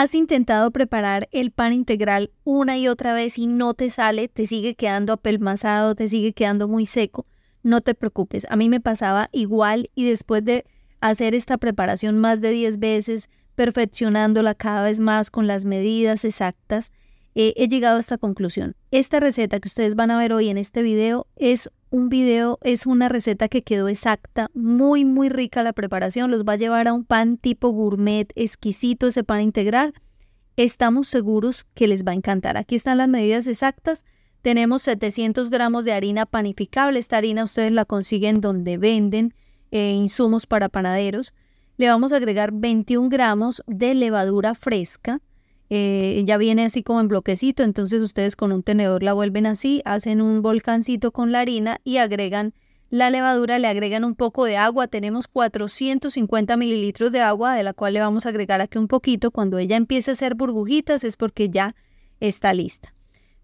¿Has intentado preparar el pan integral una y otra vez y no te sale? ¿Te sigue quedando apelmazado? ¿Te sigue quedando muy seco? No te preocupes, a mí me pasaba igual y después de hacer esta preparación más de 10 veces, perfeccionándola cada vez más con las medidas exactas, eh, he llegado a esta conclusión. Esta receta que ustedes van a ver hoy en este video es un video, es una receta que quedó exacta, muy muy rica la preparación, los va a llevar a un pan tipo gourmet, exquisito ese pan integral. Estamos seguros que les va a encantar. Aquí están las medidas exactas. Tenemos 700 gramos de harina panificable. Esta harina ustedes la consiguen donde venden eh, insumos para panaderos. Le vamos a agregar 21 gramos de levadura fresca, eh, ya viene así como en bloquecito, entonces ustedes con un tenedor la vuelven así, hacen un volcancito con la harina y agregan la levadura, le agregan un poco de agua, tenemos 450 mililitros de agua, de la cual le vamos a agregar aquí un poquito, cuando ella empiece a hacer burbujitas es porque ya está lista.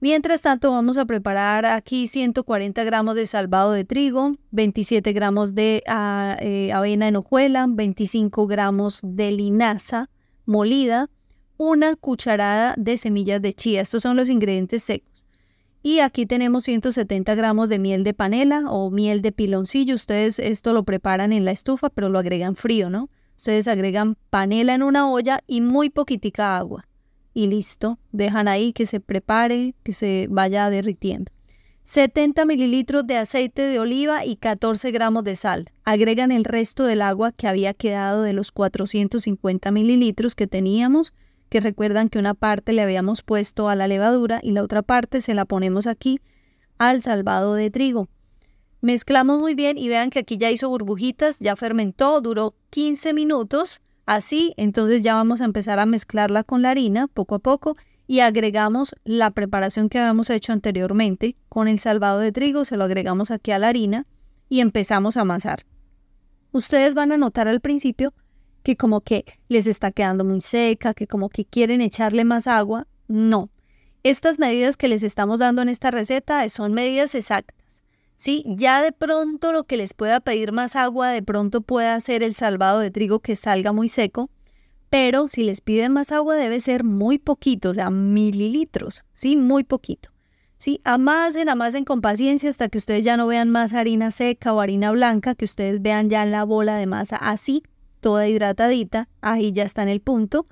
Mientras tanto vamos a preparar aquí 140 gramos de salvado de trigo, 27 gramos de ah, eh, avena en hojuela, 25 gramos de linaza molida, una cucharada de semillas de chía. Estos son los ingredientes secos. Y aquí tenemos 170 gramos de miel de panela o miel de piloncillo. Ustedes esto lo preparan en la estufa, pero lo agregan frío, ¿no? Ustedes agregan panela en una olla y muy poquitica agua. Y listo, dejan ahí que se prepare, que se vaya derritiendo. 70 mililitros de aceite de oliva y 14 gramos de sal. Agregan el resto del agua que había quedado de los 450 mililitros que teníamos que recuerdan que una parte le habíamos puesto a la levadura y la otra parte se la ponemos aquí al salvado de trigo. Mezclamos muy bien y vean que aquí ya hizo burbujitas, ya fermentó, duró 15 minutos. Así, entonces ya vamos a empezar a mezclarla con la harina poco a poco y agregamos la preparación que habíamos hecho anteriormente con el salvado de trigo, se lo agregamos aquí a la harina y empezamos a amasar. Ustedes van a notar al principio que como que les está quedando muy seca, que como que quieren echarle más agua. No. Estas medidas que les estamos dando en esta receta son medidas exactas. ¿sí? Ya de pronto lo que les pueda pedir más agua, de pronto pueda ser el salvado de trigo que salga muy seco, pero si les piden más agua debe ser muy poquito, o sea, mililitros, ¿sí? Muy poquito. ¿sí? Amasen, amasen con paciencia hasta que ustedes ya no vean más harina seca o harina blanca, que ustedes vean ya la bola de masa así, toda hidratadita, ahí ya está en el punto.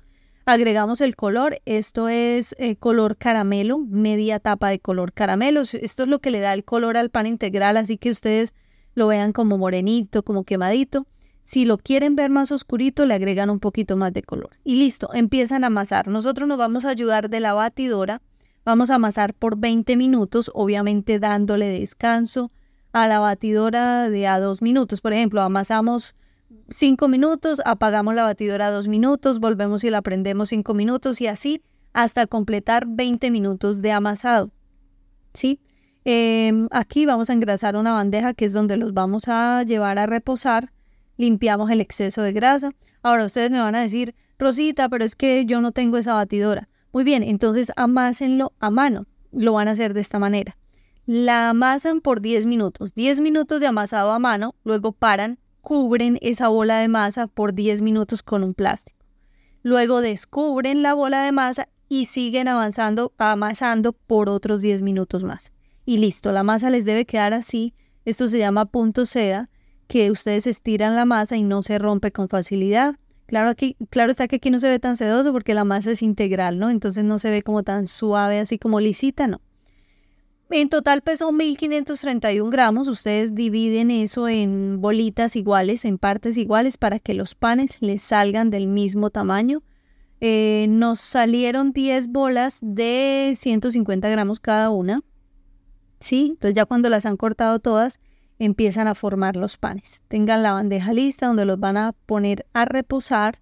Agregamos el color, esto es eh, color caramelo, media tapa de color caramelo, esto es lo que le da el color al pan integral, así que ustedes lo vean como morenito, como quemadito. Si lo quieren ver más oscurito, le agregan un poquito más de color. Y listo, empiezan a amasar. Nosotros nos vamos a ayudar de la batidora. Vamos a amasar por 20 minutos, obviamente dándole descanso a la batidora de a dos minutos. Por ejemplo, amasamos cinco minutos, apagamos la batidora dos minutos, volvemos y la prendemos cinco minutos y así hasta completar 20 minutos de amasado. ¿Sí? Em, aquí vamos a engrasar una bandeja que es donde los vamos a llevar a reposar. Limpiamos el exceso de grasa. Ahora ustedes me van a decir, Rosita, pero es que yo no tengo esa batidora. Muy bien, entonces amásenlo a mano. Lo van a hacer de esta manera. La amasan por 10 minutos. 10 minutos de amasado a mano, luego paran, cubren esa bola de masa por 10 minutos con un plástico. Luego descubren la bola de masa y siguen avanzando, amasando por otros 10 minutos más. Y listo, la masa les debe quedar así. Esto se llama punto seda, que ustedes estiran la masa y no se rompe con facilidad. Claro, aquí, claro está que aquí no se ve tan sedoso porque la masa es integral, ¿no? Entonces no se ve como tan suave, así como lisita, no. En total pesó 1.531 gramos. Ustedes dividen eso en bolitas iguales, en partes iguales, para que los panes les salgan del mismo tamaño. Eh, nos salieron 10 bolas de 150 gramos cada una. ¿Sí? Entonces ya cuando las han cortado todas, empiezan a formar los panes. Tengan la bandeja lista donde los van a poner a reposar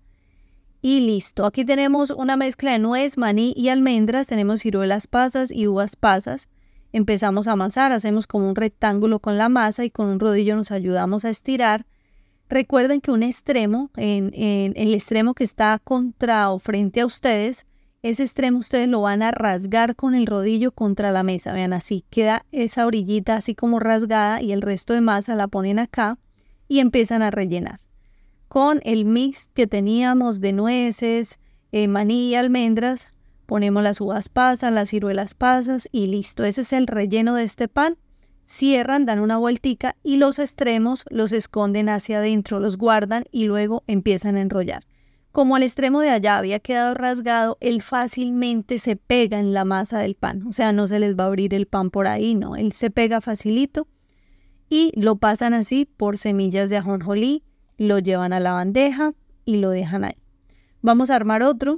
y listo. Aquí tenemos una mezcla de nuez, maní y almendras. Tenemos ciruelas pasas y uvas pasas empezamos a amasar, hacemos como un rectángulo con la masa y con un rodillo nos ayudamos a estirar. Recuerden que un extremo, en, el extremo que está contra o frente a ustedes, ese extremo ustedes lo van a rasgar con el rodillo contra la mesa. Vean así, queda esa orillita así como rasgada y el resto de masa la ponen acá y empiezan a rellenar. Con el mix que teníamos de nueces, eh, maní y almendras, Ponemos las uvas pasas, las ciruelas pasas y listo. Ese es el relleno de este pan. Cierran, dan una vueltica y los extremos los esconden hacia adentro, los guardan y luego empiezan a enrollar. Como el extremo de allá había quedado rasgado, él fácilmente se pega en la masa del pan. O sea, no se les va a abrir el pan por ahí, no. Él se pega facilito y lo pasan así por semillas de ajonjolí, lo llevan a la bandeja y lo dejan ahí. Vamos a armar otro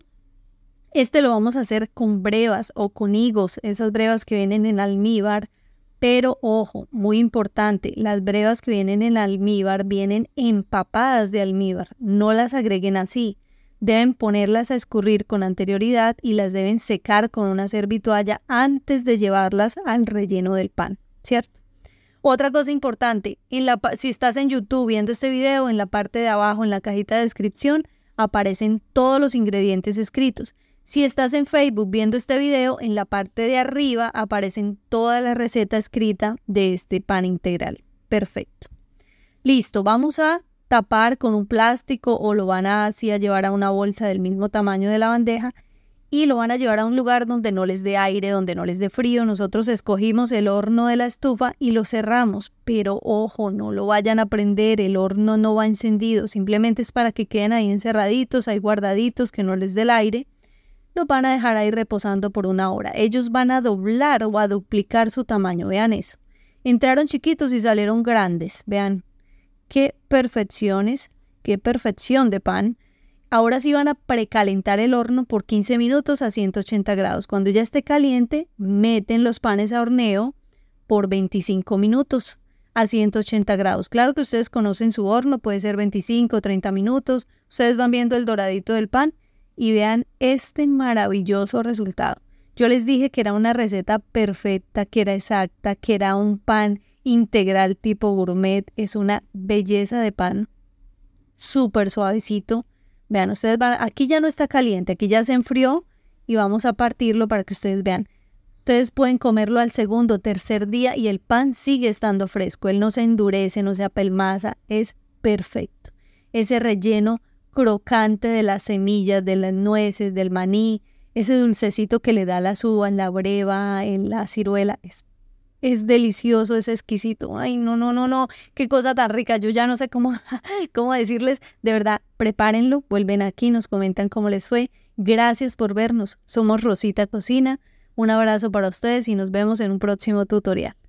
este lo vamos a hacer con brevas o con higos, esas brevas que vienen en almíbar. Pero ojo, muy importante, las brevas que vienen en almíbar vienen empapadas de almíbar, no las agreguen así. Deben ponerlas a escurrir con anterioridad y las deben secar con una servitualla antes de llevarlas al relleno del pan, ¿cierto? Otra cosa importante, si estás en YouTube viendo este video, en la parte de abajo, en la cajita de descripción, aparecen todos los ingredientes escritos. Si estás en Facebook viendo este video, en la parte de arriba aparecen todas las recetas escrita de este pan integral. Perfecto. Listo, vamos a tapar con un plástico o lo van a, así a llevar a una bolsa del mismo tamaño de la bandeja y lo van a llevar a un lugar donde no les dé aire, donde no les dé frío. Nosotros escogimos el horno de la estufa y lo cerramos, pero ojo, no lo vayan a prender, el horno no va encendido, simplemente es para que queden ahí encerraditos, ahí guardaditos, que no les dé el aire los van a dejar ahí reposando por una hora. Ellos van a doblar o a duplicar su tamaño, vean eso. Entraron chiquitos y salieron grandes, vean. Qué perfecciones, qué perfección de pan. Ahora sí van a precalentar el horno por 15 minutos a 180 grados. Cuando ya esté caliente, meten los panes a horneo por 25 minutos a 180 grados. Claro que ustedes conocen su horno, puede ser 25, 30 minutos. Ustedes van viendo el doradito del pan y vean este maravilloso resultado. Yo les dije que era una receta perfecta, que era exacta, que era un pan integral tipo gourmet. Es una belleza de pan, súper suavecito. Vean, ustedes van, aquí ya no está caliente, aquí ya se enfrió y vamos a partirlo para que ustedes vean. Ustedes pueden comerlo al segundo, tercer día y el pan sigue estando fresco. Él no se endurece, no se apelmaza, es perfecto. Ese relleno crocante de las semillas, de las nueces, del maní, ese dulcecito que le da las en la breva, en eh, la ciruela, es, es delicioso, es exquisito. Ay, no, no, no, no, qué cosa tan rica. Yo ya no sé cómo, cómo decirles, de verdad, prepárenlo, vuelven aquí, nos comentan cómo les fue. Gracias por vernos. Somos Rosita Cocina. Un abrazo para ustedes y nos vemos en un próximo tutorial.